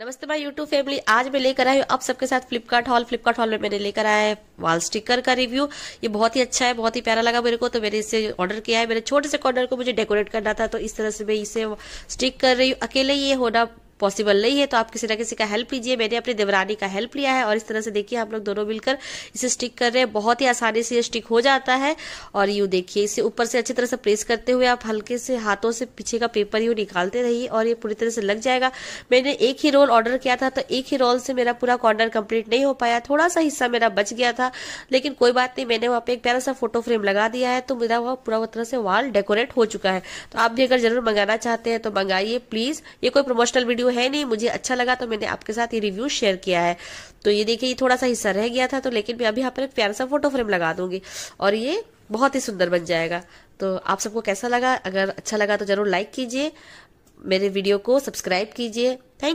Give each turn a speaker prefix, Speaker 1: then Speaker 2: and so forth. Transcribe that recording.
Speaker 1: नमस्ते भाई YouTube family आज मैं लेकर आई हूँ आप सबके साथ फ्लिपकार्ट हॉल Flipkart हॉल में मैंने लेकर आया है वाल स्टिकर का रिव्यू ये बहुत ही अच्छा है बहुत ही प्यारा लगा मेरे को तो मैंने इसे ऑर्डर किया है मेरे छोटे से कॉर्नर को मुझे डेकोरेट करना था तो इस तरह से मैं इसे स्टिक कर रही हूँ अकेले ये होना पॉसिबल नहीं है तो आप किसी ना किसी का हेल्प लीजिए मैंने अपनी देवरानी का हेल्प लिया है और इस तरह से देखिए हम लोग दोनों मिलकर इसे स्टिक कर रहे हैं बहुत ही आसानी से ये स्टिक हो जाता है और यू देखिए इसे ऊपर से अच्छी तरह से प्रेस करते हुए आप हल्के से हाथों से पीछे का पेपर यू निकालते रहिए और ये पूरी तरह से लग जाएगा मैंने एक ही रोल ऑर्डर किया था तो एक ही रोल से मेरा पूरा कॉर्नर कंप्लीट नहीं हो पाया थोड़ा सा हिस्सा मेरा बच गया था लेकिन कोई बात नहीं मैंने वहाँ पे एक प्यारा सा फोटो फ्रेम लगा दिया है तो मेरा वह पूरा तरह से वाल डेकोरेट हो चुका है तो आप भी अगर जरूर मंगाना चाहते हैं तो मंगाइए प्लीज ये कोई प्रमोशनल वीडियो रिव्यू है नहीं मुझे अच्छा लगा तो मैंने आपके साथ ये रिव्यू शेयर किया है तो ये देखिए ये थोड़ा सा हिस्सा रह गया था तो लेकिन मैं अभी यहाँ पर प्यारा सा फोटो फ्रेम लगा दूंगी और ये बहुत ही सुंदर बन जाएगा तो आप सबको कैसा लगा अगर अच्छा लगा तो जरूर लाइक कीजिए मेरे वीडियो को सब्सक्राइब कीजिए थैंक